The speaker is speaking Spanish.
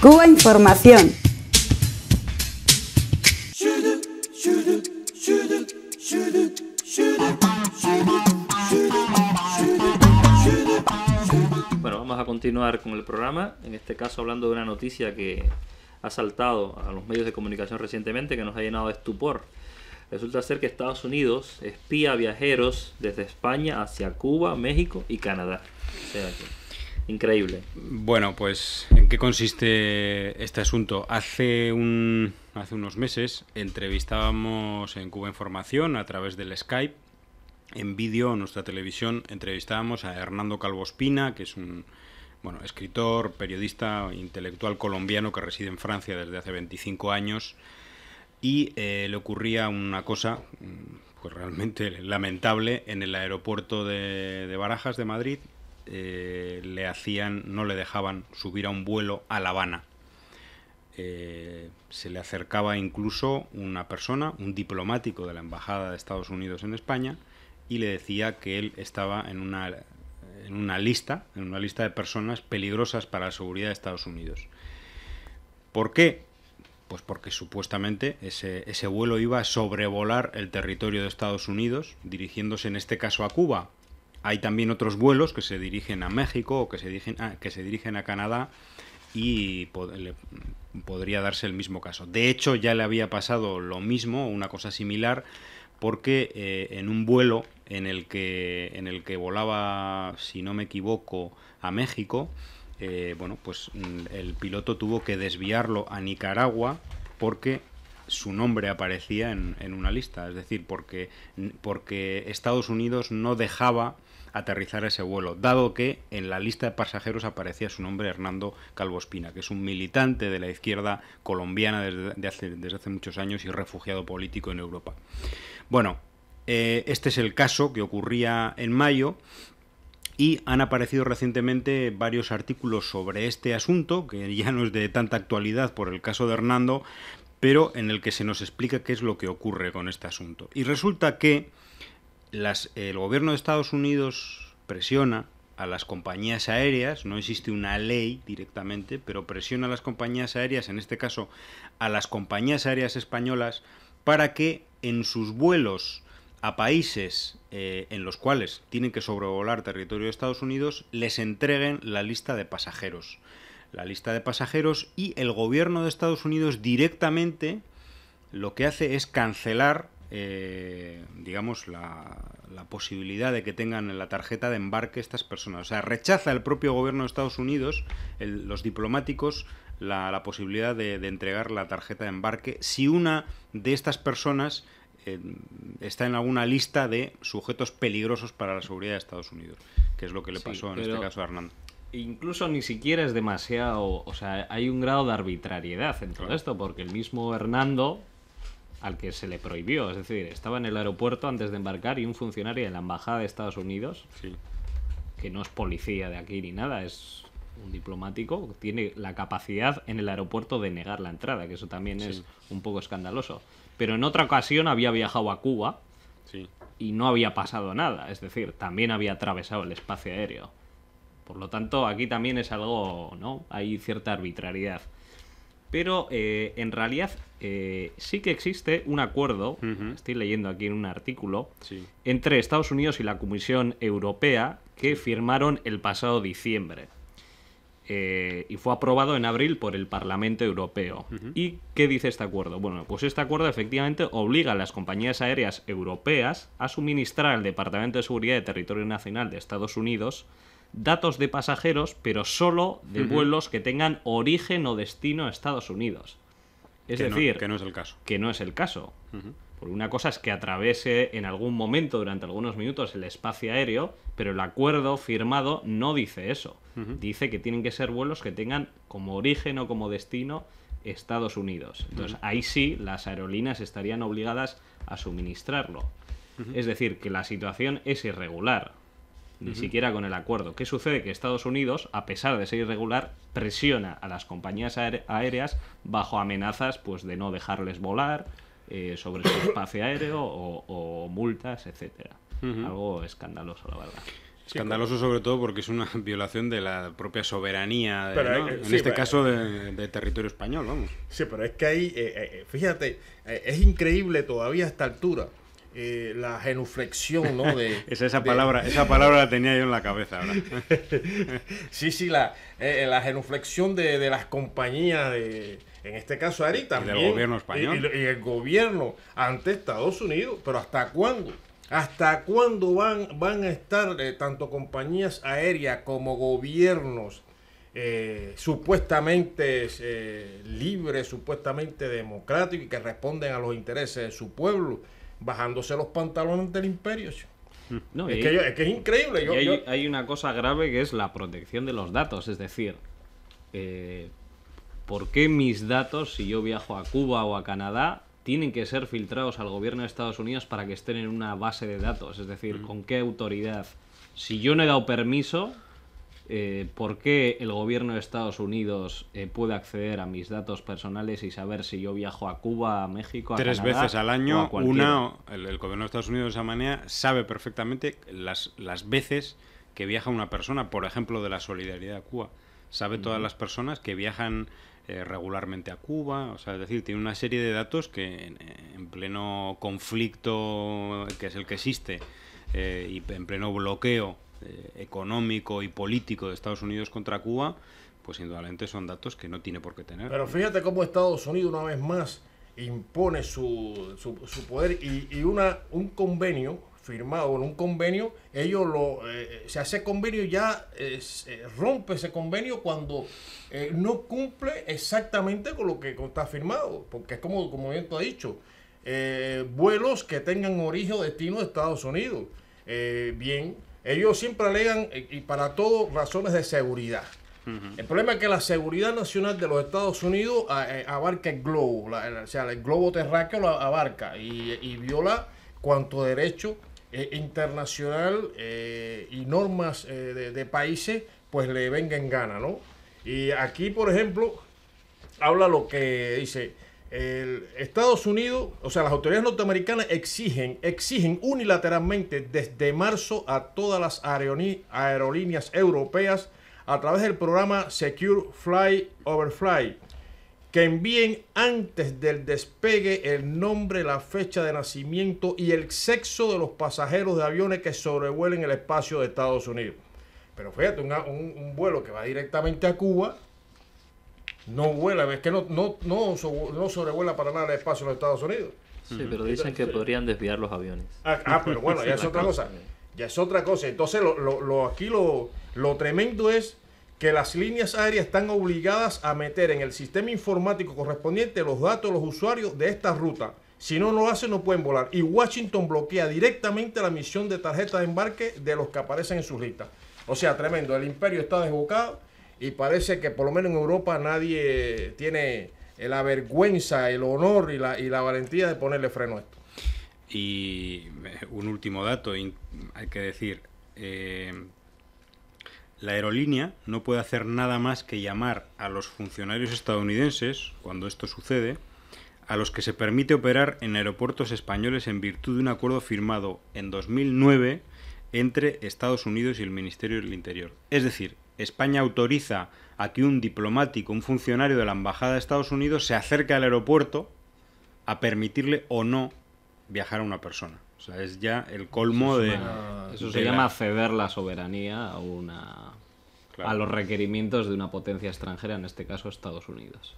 Cuba Información. Bueno, vamos a continuar con el programa, en este caso hablando de una noticia que ha saltado a los medios de comunicación recientemente que nos ha llenado de estupor. Resulta ser que Estados Unidos espía viajeros desde España hacia Cuba, México y Canadá. increíble. Bueno, pues ¿En qué consiste este asunto? Hace, un, hace unos meses entrevistábamos en Cuba Información a través del Skype, en vídeo, en nuestra televisión, entrevistábamos a Hernando Calvo Espina, que es un bueno, escritor, periodista, intelectual colombiano que reside en Francia desde hace 25 años y eh, le ocurría una cosa mm, pues realmente lamentable en el aeropuerto de Barajas de Madrid eh, le hacían, no le dejaban subir a un vuelo a La Habana. Eh, se le acercaba incluso una persona, un diplomático de la Embajada de Estados Unidos en España, y le decía que él estaba en una, en una lista, en una lista de personas peligrosas para la seguridad de Estados Unidos. ¿Por qué? Pues porque supuestamente ese, ese, vuelo iba a sobrevolar el territorio de Estados Unidos, dirigiéndose en este caso a Cuba, hay también otros vuelos que se dirigen a México o que se dirigen a, que se dirigen a Canadá y podría darse el mismo caso. De hecho, ya le había pasado lo mismo, una cosa similar, porque eh, en un vuelo en el, que, en el que volaba, si no me equivoco, a México, eh, bueno, pues mm, el piloto tuvo que desviarlo a Nicaragua porque su nombre aparecía en, en, una lista, es decir, porque, porque Estados Unidos no dejaba aterrizar ese vuelo, dado que en la lista de pasajeros aparecía su nombre Hernando Calvo Espina, que es un militante de la izquierda colombiana desde hace, muchos años y refugiado político en Europa. Bueno, eh, este es el caso que ocurría en mayo. Y han aparecido recientemente varios artículos sobre este asunto, que ya no es de tanta actualidad por el caso de Hernando, pero en el que se nos explica qué es lo que ocurre con este asunto. Y resulta que el gobierno de Estados Unidos presiona a las compañías aéreas, no existe una ley directamente, pero presiona a las compañías aéreas, en este caso a las compañías aéreas españolas, para que en sus vuelos a países eh, en los cuales tienen que sobrevolar territorio de Estados Unidos les entreguen la lista de pasajeros. La lista de pasajeros y el gobierno de Estados Unidos directamente lo que hace es cancelar eh, digamos, la, posibilidad de que tengan en la tarjeta de embarque estas personas. O sea, rechaza el propio gobierno de Estados Unidos, los diplomáticos, la, posibilidad de, entregar la tarjeta de embarque si una de estas personas eh, está en alguna lista de sujetos peligrosos para la seguridad de Estados Unidos, que es lo que le pasó en este caso a Hernando. Incluso ni siquiera es demasiado, o sea, hay un grado de arbitrariedad en todo esto, porque el mismo Hernando, al que se le prohibió. Es decir, estaba en el aeropuerto antes de embarcar y un funcionario de la Embajada de Estados Unidos, que no es policía de aquí ni nada, es un diplomático, tiene la capacidad en el aeropuerto de negar la entrada, que eso también es un poco escandaloso. Pero en otra ocasión había viajado a Cuba y no había pasado nada, es decir, también había atravesado el espacio aéreo. Por lo tanto, aquí también es algo, ¿no? Hay cierta arbitrariedad. Pero eh, en realidad eh, sí que existe un acuerdo, estoy leyendo aquí en un artículo, entre Estados Unidos y la Comisión Europea que firmaron el pasado diciembre. Eh, y fue aprobado en abril por el Parlamento Europeo. ¿Y qué dice este acuerdo? Bueno, pues este acuerdo efectivamente obliga a las compañías aéreas europeas a suministrar al Departamento de Seguridad de Territorio Nacional de Estados Unidos datos de pasajeros, pero solo de vuelos que tengan origen o destino a Estados Unidos. Es decir, que no es el caso. Que no es el caso. Por una cosa es que atravese en algún momento, durante algunos minutos, el espacio aéreo, pero el acuerdo firmado no dice eso. Dice que tienen que ser vuelos que tengan como origen o como destino Estados Unidos. Entonces, ahí sí las aerolíneas estarían obligadas a suministrarlo. Es decir, que la situación es irregular ni siquiera con el acuerdo. ¿Qué sucede? Que Estados Unidos, a pesar de ser irregular, presiona a las compañías aéreas bajo amenazas pues, de no dejarles volar eh, sobre su espacio aéreo o, multas, etcétera. Algo escandaloso, la verdad. Escandaloso sobre todo porque es una violación de la propia soberanía, eh, eh, en este caso de, territorio español, vamos. Sí, pero es que ahí, fíjate, es increíble todavía a esta altura eh, la genuflexión, ¿no? De, es esa palabra, esa palabra la tenía yo en la cabeza ahora. sí, sí, la, eh, eh, la genuflexión de, las compañías, de, en este caso Ari también. Y del gobierno español. Y, el gobierno ante Estados Unidos, pero ¿hasta cuándo? ¿Hasta cuándo van, van a estar tanto compañías aéreas como gobiernos supuestamente libres, supuestamente democráticos y que responden a los intereses de su pueblo? bajándose los pantalones del imperio. Mm. es, que es, increíble. hay, una cosa grave que es la protección de los datos. Es decir, eh, ¿por qué mis datos, si yo viajo a Cuba o a Canadá, tienen que ser filtrados al gobierno de Estados Unidos para que estén en una base de datos? Es decir, mm. ¿con qué autoridad? Si yo no he dado permiso, eh, por qué el gobierno de Estados Unidos eh, puede acceder a mis datos personales y saber si yo viajo a Cuba, a México, a Tres veces al año, una, el, gobierno de Estados Unidos de esa manera sabe perfectamente las, veces que viaja una persona, por ejemplo, de la solidaridad a Cuba. Sabe todas las personas que viajan eh, regularmente a Cuba, o sea, es decir, tiene una serie de datos que en, en pleno conflicto que es el que existe eh, y en pleno bloqueo eh, económico y político de Estados Unidos contra Cuba, pues indudablemente son datos que no tiene por qué tener. Pero fíjate cómo Estados Unidos una vez más impone su, su, poder y, una, un convenio firmado, en un convenio, ellos lo, eh, se hace convenio ya, eh, rompe ese convenio cuando no cumple exactamente con lo que está firmado, porque es como, como bien tú has dicho, vuelos que tengan origen o destino de Estados Unidos. bien, ellos siempre alegan, eh, y para todo, razones de seguridad. El problema es que la seguridad nacional de los Estados Unidos eh, eh, abarca el globo, o sea, el globo terráqueo lo abarca y, viola cuanto derecho internacional y normas de, países pues le vengan en gana, ¿no? Y aquí, por ejemplo, habla lo que dice, el Estados Unidos, o sea, las autoridades norteamericanas exigen, exigen unilateralmente desde marzo a todas las aerolíneas europeas a través del programa Secure Fly Overfly que envíen antes del despegue el nombre, la fecha de nacimiento y el sexo de los pasajeros de aviones que sobrevuelen el espacio de Estados Unidos. Pero fíjate, un vuelo que va directamente a Cuba no vuela, es que no, no, no, no sobrevuela para nada el espacio en los Estados Unidos. Sí, pero dicen que podrían desviar los aviones. Ah, ah pero bueno, ya es otra cosa. Ya es otra cosa. Entonces, lo, aquí lo, lo tremendo es que las líneas aéreas están obligadas a meter en el sistema informático correspondiente los datos de los usuarios de esta ruta. Si no lo hacen, no pueden volar. Y Washington bloquea directamente la misión de tarjeta de embarque de los que aparecen en sus listas. O sea, tremendo. El imperio está desbocado y parece que por lo menos en Europa nadie tiene la vergüenza, el honor y la, y la valentía de ponerle freno a esto. Y un último dato, hay que decir, eh, la aerolínea no puede hacer nada más que llamar a los funcionarios estadounidenses, cuando esto sucede, a los que se permite operar en aeropuertos españoles en virtud de un acuerdo firmado en 2009 entre Estados Unidos y el Ministerio del Interior. Es decir, España autoriza a que un diplomático, un funcionario de la Embajada de Estados Unidos se acerque al aeropuerto a permitirle o no viajar a una persona. O sea, es ya el colmo de... Eso se llama ceder la soberanía a una... a los requerimientos de una potencia extranjera, en este caso Estados Unidos.